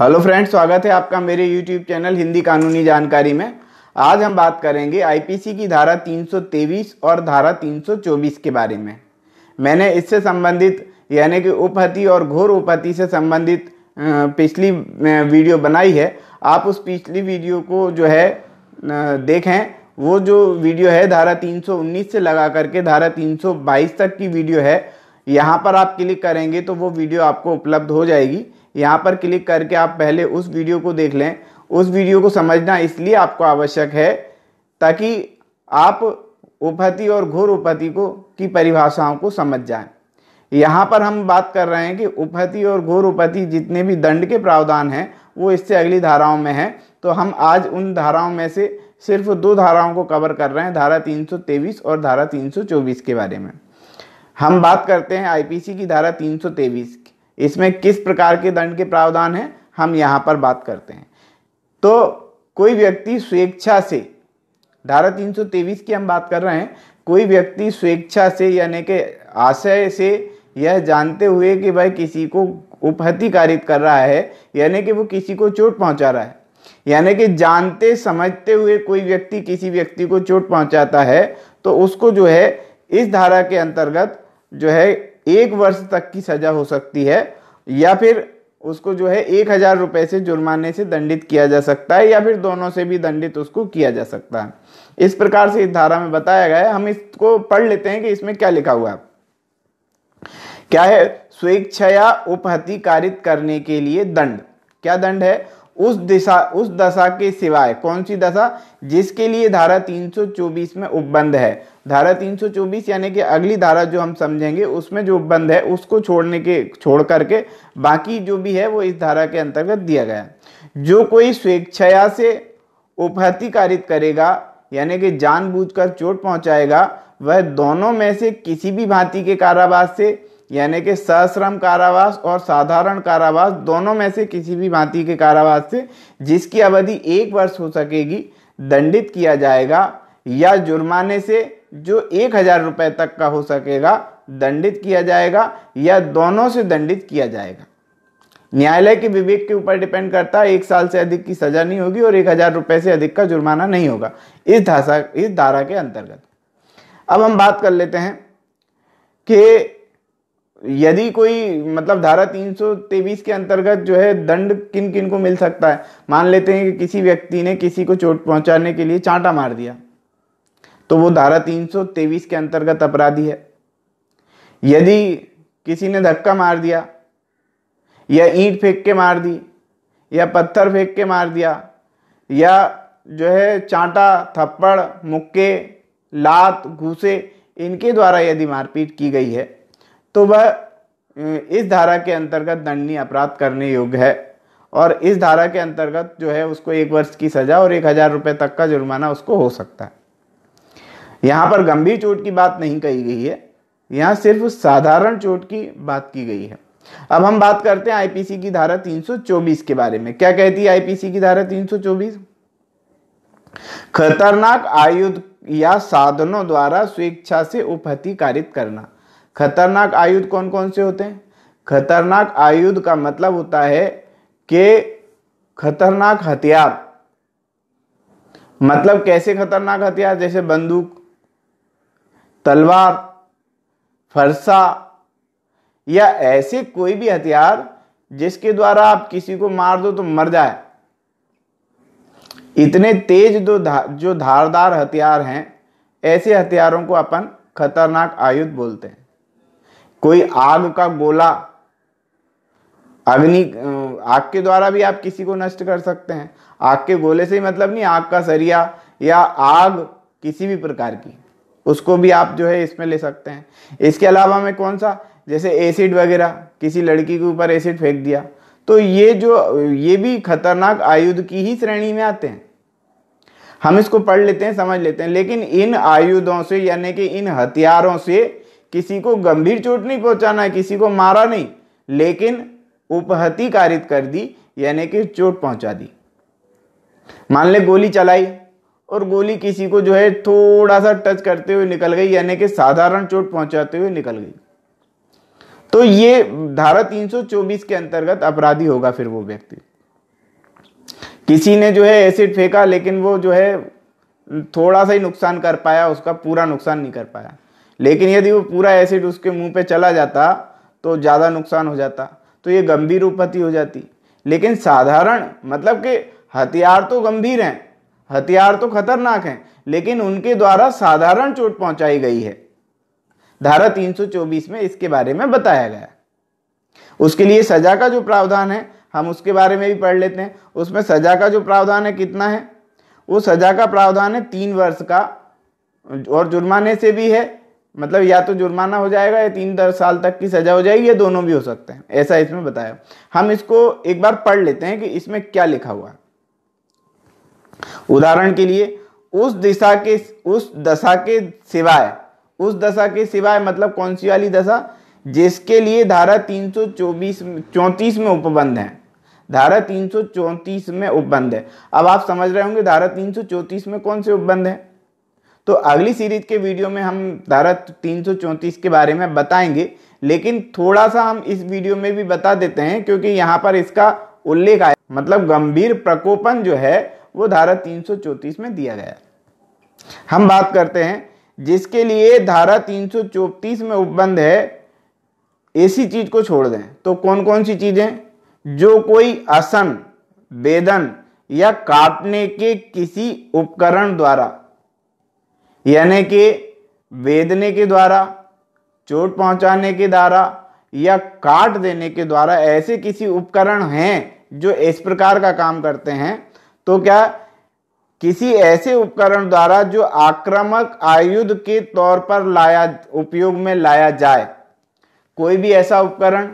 hello friends स्वागत है आपका मेरे यूट्यूब चैनल हिंदी कानूनी जानकारी में आज हम बात करेंगे आईपीसी की धारा 323 और धारा 324 के बारे में मैंने इससे संबंधित यानी कि उपहति और घोर उपहति से संबंधित पिछली वीडियो बनाई है आप उस पिछली वीडियो को जो है देखें वो जो वीडियो है धारा 319 से लगा करके धारा 322 तक की वीडियो है यहाँ पर आप क्लिक करेंगे तो वो वीडियो आपको उपलब्ध हो जाएगी यहाँ पर क्लिक करके आप पहले उस वीडियो को देख लें उस वीडियो को समझना इसलिए आपको आवश्यक है ताकि आप उपति और घोर उपति को की परिभाषाओं को समझ जाएं यहाँ पर हम बात कर रहे हैं कि उपति और घोर उपति जितने भी दंड के प्रावधान हैं वो इससे अगली धाराओं में हैं तो हम आज उन धाराओं में से सिर्फ दो धाराओं को कवर कर रहे हैं धारा 323 और धारा 324 के बारे में हम बात करते हैं आईपीसी की धारा 323 इसमें किस प्रकार के दंड के प्रावधान हैं हम यहाँ पर बात करते हैं तो कोई व्यक्ति स्वेच्छा से धारा तीन की हम बात कर रहे हैं कोई व्यक्ति स्वेच्छा से यानी कि आशय से यह जानते हुए कि भाई किसी को उपहति कारित कर रहा है यानी कि वो किसी को चोट पहुंचा रहा है यानी कि जानते समझते हुए कोई व्यक्ति किसी व्यक्ति को चोट पहुंचाता है तो उसको जो है इस धारा के अंतर्गत जो है एक वर्ष तक की सजा हो सकती है या फिर उसको जो है एक हजार रुपये से जुर्माने से दंडित किया जा सकता है या फिर दोनों से भी दंडित उसको किया जा सकता है इस प्रकार से इस धारा में बताया गया है हम इसको पढ़ लेते हैं कि इसमें क्या लिखा हुआ है क्या है स्वेच्छया उपहति कारित करने के लिए दंड क्या दंड है उस दिशा उस दशा के सिवाय कौन सी दशा जिसके लिए धारा 324 में उपबंध है धारा 324 यानी कि अगली धारा जो हम समझेंगे उसमें जो उपबंध है उसको छोड़ने के छोड़ करके बाकी जो भी है वो इस धारा के अंतर्गत दिया गया जो कोई स्वेच्छया से उपहतिकारित करेगा यानी कि जानबूझकर चोट पहुंचाएगा वह दोनों में से किसी भी भांति के कारावास से यानी कि सश्रम कारावास और साधारण कारावास दोनों में से किसी भी भांति के कारावास से जिसकी अवधि एक वर्ष हो सकेगी दंडित किया जाएगा या जुर्माने से जो एक हजार रुपये तक का हो सकेगा दंडित किया जाएगा या दोनों से दंडित किया जाएगा न्यायालय के विवेक के ऊपर डिपेंड करता है एक साल से अधिक की सजा नहीं होगी और एक हजार रुपये से अधिक का जुर्माना नहीं होगा इस धासा इस धारा के अंतर्गत अब हम बात कर लेते हैं कि यदि कोई मतलब धारा तीन के अंतर्गत जो है दंड किन किन को मिल सकता है मान लेते हैं कि किसी व्यक्ति ने किसी को चोट पहुंचाने के लिए चांटा मार दिया तो वो धारा 323 के अंतर्गत अपराधी है यदि किसी ने धक्का मार दिया या ईंट फेंक के मार दी या पत्थर फेंक के मार दिया या जो है चांटा थप्पड़ मुक्के लात घूसे इनके द्वारा यदि मारपीट की गई है तो वह इस धारा के अंतर्गत दंडनीय अपराध करने योग्य है और इस धारा के अंतर्गत जो है उसको एक वर्ष की सज़ा और एक हज़ार रुपये तक का जुर्माना उसको हो सकता है यहाँ पर गंभीर चोट की बात नहीं कही गई है यहाँ सिर्फ साधारण चोट की बात की गई है अब हम बात करते हैं आईपीसी की धारा 324 के बारे में क्या कहती है आईपीसी की धारा 324 खतरनाक आयुध या साधनों द्वारा स्वेच्छा से उपहति कारित करना खतरनाक आयुध कौन कौन से होते हैं खतरनाक आयुध का मतलब होता है कि खतरनाक हथियार मतलब कैसे खतरनाक हथियार जैसे बंदूक तलवार फरसा या ऐसे कोई भी हथियार जिसके द्वारा आप किसी को मार दो तो मर जाए इतने तेज दो धा, जो धारदार हथियार हैं ऐसे हथियारों को अपन खतरनाक आयुध बोलते हैं कोई आग का गोला अग्नि आग के द्वारा भी आप किसी को नष्ट कर सकते हैं आग के गोले से ही मतलब नहीं आग का सरिया या आग किसी भी प्रकार की उसको भी आप जो है इसमें ले सकते हैं इसके अलावा हमें कौन सा जैसे एसिड वगैरह किसी लड़की के ऊपर एसिड फेंक दिया तो ये जो ये भी खतरनाक आयुध की ही श्रेणी में आते हैं हम इसको पढ़ लेते हैं समझ लेते हैं लेकिन इन आयुधों से यानी कि इन हथियारों से किसी को गंभीर चोट नहीं पहुंचाना है किसी को मारा नहीं लेकिन उपहति कारित कर दी यानी कि चोट पहुंचा दी मान ले गोली चलाई और गोली किसी को जो है थोड़ा सा टच करते हुए निकल गई यानी कि साधारण चोट पहुंचाते हुए निकल गई तो ये धारा 324 के अंतर्गत अपराधी होगा फिर वो व्यक्ति किसी ने जो है एसिड फेंका लेकिन वो जो है थोड़ा सा ही नुकसान कर पाया उसका पूरा नुकसान नहीं कर पाया लेकिन यदि वो पूरा एसिड उसके मुंह पे चला जाता तो ज़्यादा नुकसान हो जाता तो ये गंभीर उपत्ति हो जाती लेकिन साधारण मतलब कि हथियार तो गंभीर हैं हथियार तो खतरनाक हैं लेकिन उनके द्वारा साधारण चोट पहुंचाई गई है धारा 324 में इसके बारे में बताया गया उसके लिए सजा का जो प्रावधान है हम उसके बारे में भी पढ़ लेते हैं उसमें सजा का जो प्रावधान है कितना है वो सजा का प्रावधान है तीन वर्ष का और जुर्माने से भी है मतलब या तो जुर्माना हो जाएगा या तीन दस साल तक की सजा हो जाएगी या दोनों भी हो सकते हैं ऐसा इसमें बताया हम इसको एक बार पढ़ लेते हैं कि इसमें क्या लिखा हुआ है उदाहरण के लिए उस दिशा के उस दशा के सिवाय उस दशा के सिवाय मतलब कौन सी वाली दशा जिसके लिए धारा 324 चौंतीस में उपबंध है धारा 334 में उपबंध है अब आप समझ रहे होंगे धारा 334 में कौन से उपबंध है तो अगली सीरीज के वीडियो में हम धारा 334 के बारे में बताएंगे लेकिन थोड़ा सा हम इस वीडियो में भी बता देते हैं क्योंकि यहाँ पर इसका उल्लेख आया मतलब गंभीर प्रकोपन जो है वो धारा 334 में दिया गया हम बात करते हैं जिसके लिए धारा 334 में उपबंध है ऐसी चीज को छोड़ दें तो कौन कौन सी चीजें जो कोई आसन वेदन या काटने के किसी उपकरण द्वारा यानी कि वेदने के द्वारा चोट पहुंचाने के द्वारा या काट देने के द्वारा ऐसे किसी उपकरण हैं जो इस प्रकार का काम करते हैं तो क्या किसी ऐसे उपकरण द्वारा जो आक्रामक आयुध के तौर पर लाया उपयोग में लाया जाए कोई भी ऐसा उपकरण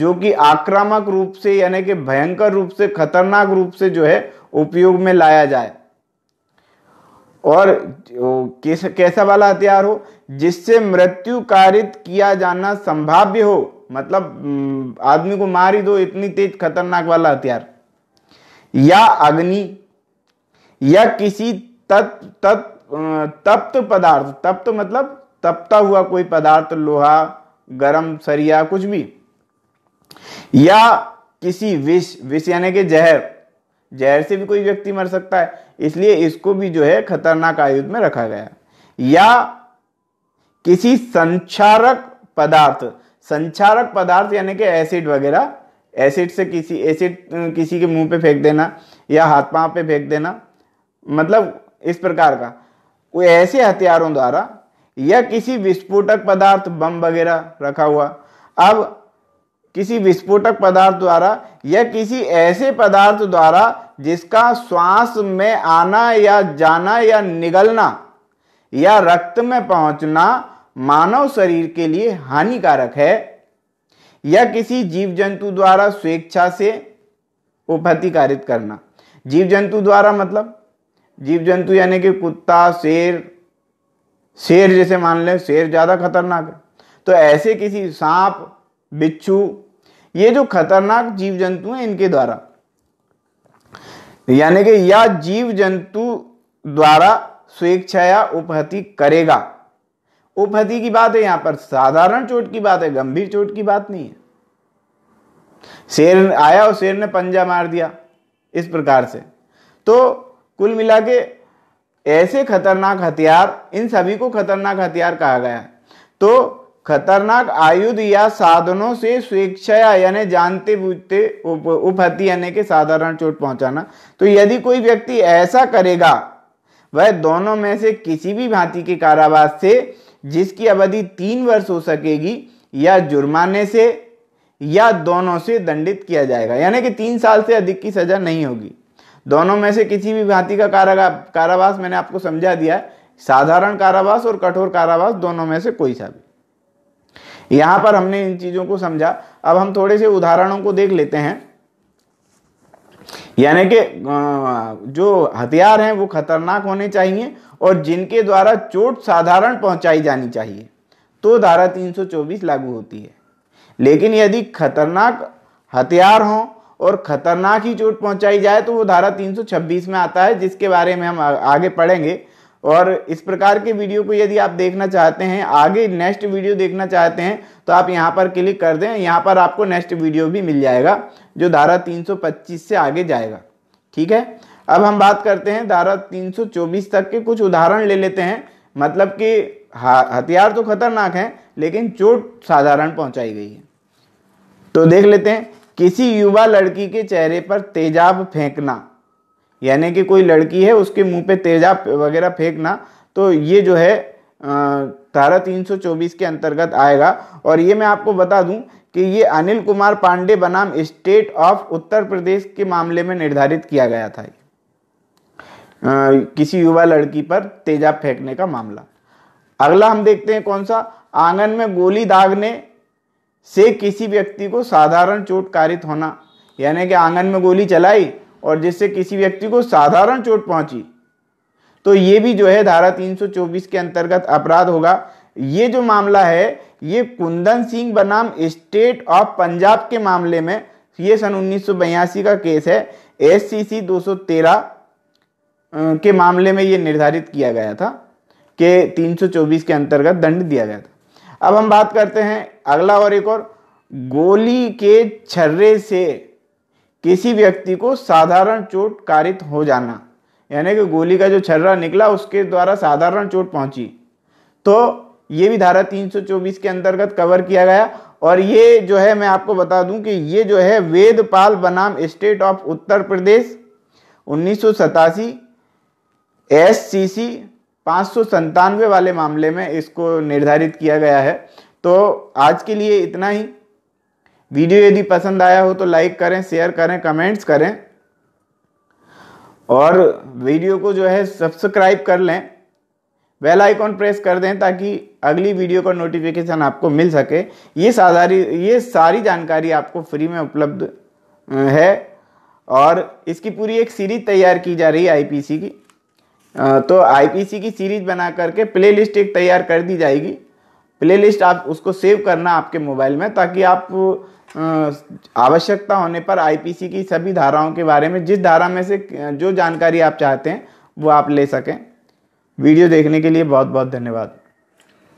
जो कि आक्रामक रूप से यानी कि भयंकर रूप से खतरनाक रूप से जो है उपयोग में लाया जाए और कैसा वाला हथियार हो जिससे मृत्यु कारित किया जाना संभाव्य हो मतलब आदमी को मार ही दो इतनी तेज खतरनाक वाला हथियार या अग्नि या किसी तत् तत् तप्त पदार्थ तप्त मतलब तपता हुआ कोई पदार्थ लोहा गरम सरिया कुछ भी या किसी विष विष यानी कि जहर जहर से भी कोई व्यक्ति मर सकता है इसलिए इसको भी जो है खतरनाक आयुध में रखा गया या किसी संचारक पदार्थ संचारक पदार्थ यानी कि एसिड वगैरह एसिड से किसी एसिड किसी के मुंह पे फेंक देना या हाथ पांव पे फेंक देना मतलब इस प्रकार का कोई ऐसे हथियारों द्वारा या किसी विस्फोटक पदार्थ बम वगैरह रखा हुआ अब किसी विस्फोटक पदार्थ द्वारा या किसी ऐसे पदार्थ द्वारा जिसका श्वास में आना या जाना या निगलना या रक्त में पहुंचना मानव शरीर के लिए हानिकारक है या किसी जीव जंतु द्वारा स्वेच्छा से उपहति कारित करना जीव जंतु द्वारा मतलब जीव जंतु यानी कि कुत्ता शेर शेर जैसे मान लें शेर ज़्यादा खतरनाक है तो ऐसे किसी सांप बिच्छू ये जो खतरनाक जीव जंतु हैं इनके द्वारा यानी कि या जीव जंतु द्वारा स्वेच्छा या उपहति करेगा उपहति की बात है यहां पर साधारण चोट की बात है गंभीर चोट की बात नहीं है शेर आया और शेर ने पंजा मार दिया इस प्रकार से तो कुल मिला के ऐसे खतरनाक हथियार इन सभी को खतरनाक हथियार कहा गया है तो खतरनाक आयुध या साधनों से स्वेच्छा यानी जानते बूझते उपहति यानी के साधारण चोट पहुंचाना तो यदि कोई व्यक्ति ऐसा करेगा वह दोनों में से किसी भी भांति के कारावास से जिसकी अवधि तीन वर्ष हो सकेगी या जुर्माने से या दोनों से दंडित किया जाएगा यानी कि तीन साल से अधिक की सजा नहीं होगी दोनों में से किसी भी भांति का कारावास मैंने आपको समझा दिया साधारण कारावास और कठोर कारावास दोनों में से कोई सा भी यहां पर हमने इन चीजों को समझा अब हम थोड़े से उदाहरणों को देख लेते हैं यानी कि जो हथियार हैं वो खतरनाक होने चाहिए और जिनके द्वारा चोट साधारण पहुंचाई जानी चाहिए तो धारा 324 लागू होती है लेकिन यदि खतरनाक हथियार हों और खतरनाक ही चोट पहुंचाई जाए तो वो धारा 326 में आता है जिसके बारे में हम आगे पढ़ेंगे और इस प्रकार के वीडियो को यदि आप देखना चाहते हैं आगे नेक्स्ट वीडियो देखना चाहते हैं तो आप यहाँ पर क्लिक कर दें यहाँ पर आपको नेक्स्ट वीडियो भी मिल जाएगा जो धारा 325 से आगे जाएगा ठीक है अब हम बात करते हैं धारा 324 तक के कुछ उदाहरण ले लेते हैं मतलब कि हथियार तो खतरनाक है लेकिन चोट साधारण पहुंचाई गई है तो देख लेते हैं किसी युवा लड़की के चेहरे पर तेजाब फेंकना यानी कि कोई लड़की है उसके मुंह पे तेजाब वगैरह फेंकना तो ये जो है धारा 324 के अंतर्गत आएगा और ये मैं आपको बता दूं कि ये अनिल कुमार पांडे बनाम स्टेट ऑफ उत्तर प्रदेश के मामले में निर्धारित किया गया था किसी युवा लड़की पर तेजाब फेंकने का मामला अगला हम देखते हैं कौन सा आंगन में गोली दागने से किसी व्यक्ति को साधारण चोट कारित होना यानी कि आंगन में गोली चलाई और जिससे किसी व्यक्ति को साधारण चोट पहुंची तो ये भी जो है धारा 324 के अंतर्गत अपराध होगा ये जो मामला है ये कुंदन सिंह बनाम स्टेट ऑफ पंजाब के मामले में ये सन उन्नीस का केस है एस सी सी दो के मामले में ये निर्धारित किया गया था कि 324 के अंतर्गत दंड दिया गया था अब हम बात करते हैं अगला और एक और गोली के छर्रे से किसी व्यक्ति को साधारण चोट कारित हो जाना यानी कि गोली का जो छर्रा निकला उसके द्वारा साधारण चोट पहुंची तो ये भी धारा 324 के अंतर्गत कवर किया गया और ये जो है मैं आपको बता दूं कि ये जो है वेदपाल बनाम स्टेट ऑफ उत्तर प्रदेश उन्नीस एस सी सी पाँच वाले मामले में इसको निर्धारित किया गया है तो आज के लिए इतना ही वीडियो यदि पसंद आया हो तो लाइक करें शेयर करें कमेंट्स करें और वीडियो को जो है सब्सक्राइब कर लें बेल आइकॉन प्रेस कर दें ताकि अगली वीडियो का नोटिफिकेशन आपको मिल सके ये साधारी ये सारी जानकारी आपको फ्री में उपलब्ध है और इसकी पूरी एक सीरीज तैयार की जा रही है आईपीसी की तो आईपीसी की सीरीज बना करके प्ले लिस्ट एक तैयार कर दी जाएगी प्ले लिस्ट आप उसको सेव करना आपके मोबाइल में ताकि आप आवश्यकता होने पर आईपीसी की सभी धाराओं के बारे में जिस धारा में से जो जानकारी आप चाहते हैं वो आप ले सकें वीडियो देखने के लिए बहुत बहुत धन्यवाद